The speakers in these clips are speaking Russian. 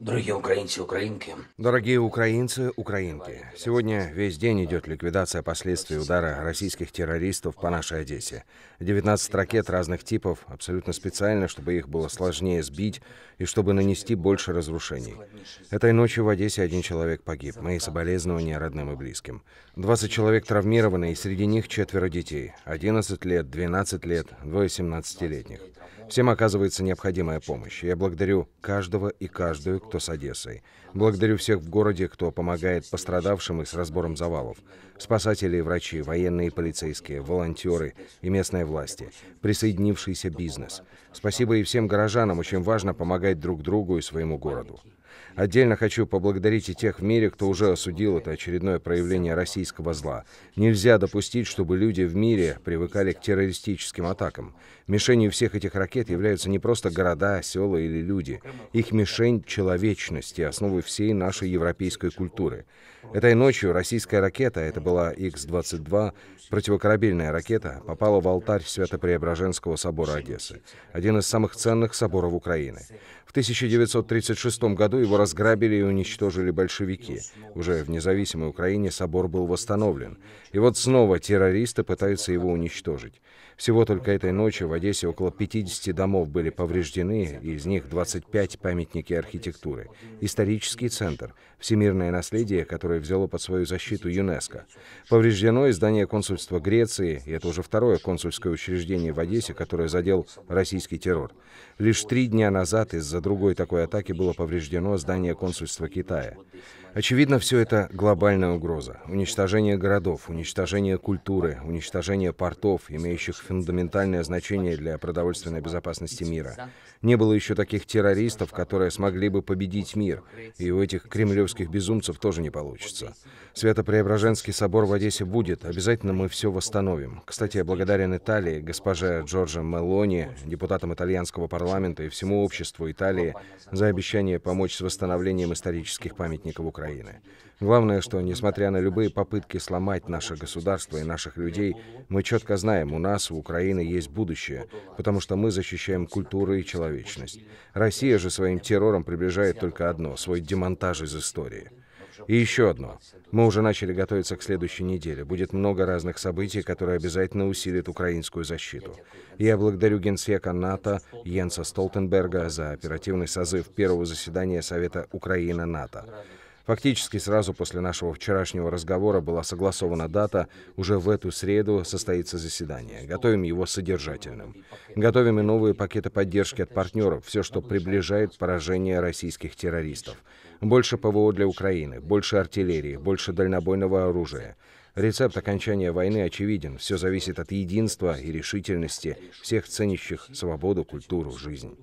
Дорогие украинцы, украинки. Дорогие украинцы, украинки. Сегодня весь день идет ликвидация последствий удара российских террористов по нашей Одессе. 19 ракет разных типов, абсолютно специально, чтобы их было сложнее сбить и чтобы нанести больше разрушений. Этой ночью в Одессе один человек погиб. Мои соболезнования родным и близким. 20 человек травмированы, и среди них четверо детей. 11 лет, 12 лет, двое 17-летних. Всем оказывается необходимая помощь. Я благодарю каждого и каждую, кто с Одессой. Благодарю всех в городе, кто помогает пострадавшим и с разбором завалов. Спасатели врачи, военные полицейские, волонтеры и местные власти, присоединившийся бизнес. Спасибо и всем горожанам, очень важно помогать друг другу и своему городу. Отдельно хочу поблагодарить и тех в мире, кто уже осудил это очередное проявление российского зла. Нельзя допустить, чтобы люди в мире привыкали к террористическим атакам. Мишенью всех этих ракет являются не просто города, села или люди. Их мишень — человечность и основы всей нашей европейской культуры. Этой ночью российская ракета, это была x 22 противокорабельная ракета, попала в алтарь Свято-Преображенского собора Одессы, один из самых ценных соборов Украины. В 1936 году его разграбили и уничтожили большевики. Уже в независимой Украине собор был восстановлен. И вот снова террористы пытаются его уничтожить. Всего только этой ночью в Одессе около 50 домов были повреждены, из них 25 памятники архитектуры. Исторический центр, всемирное наследие, которое взяло под свою защиту ЮНЕСКО. Повреждено и здание консульства Греции, и это уже второе консульское учреждение в Одессе, которое задел российский террор. Лишь три дня назад из-за другой такой атаки было повреждено одно здание консульства Китая. Очевидно, все это глобальная угроза. Уничтожение городов, уничтожение культуры, уничтожение портов, имеющих фундаментальное значение для продовольственной безопасности мира. Не было еще таких террористов, которые смогли бы победить мир. И у этих кремлевских безумцев тоже не получится. Свято-Преображенский собор в Одессе будет. Обязательно мы все восстановим. Кстати, я благодарен Италии, госпоже Джорджо Мелони, депутатам итальянского парламента и всему обществу Италии за обещание помочь с восстановлением исторических памятников Украины. Украины. Главное, что, несмотря на любые попытки сломать наше государство и наших людей, мы четко знаем, у нас, у Украины есть будущее, потому что мы защищаем культуру и человечность. Россия же своим террором приближает только одно — свой демонтаж из истории. И еще одно. Мы уже начали готовиться к следующей неделе. Будет много разных событий, которые обязательно усилят украинскую защиту. Я благодарю генсека НАТО Йенса Столтенберга за оперативный созыв первого заседания Совета Украина-НАТО. Фактически сразу после нашего вчерашнего разговора была согласована дата, уже в эту среду состоится заседание. Готовим его содержательным. Готовим и новые пакеты поддержки от партнеров, все, что приближает поражение российских террористов. Больше ПВО для Украины, больше артиллерии, больше дальнобойного оружия. Рецепт окончания войны очевиден. Все зависит от единства и решительности всех ценящих свободу, культуру, жизнь.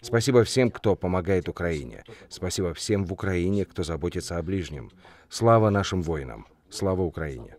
Спасибо всем, кто помогает Украине. Спасибо всем в Украине, кто заботится о ближнем. Слава нашим воинам. Слава Украине.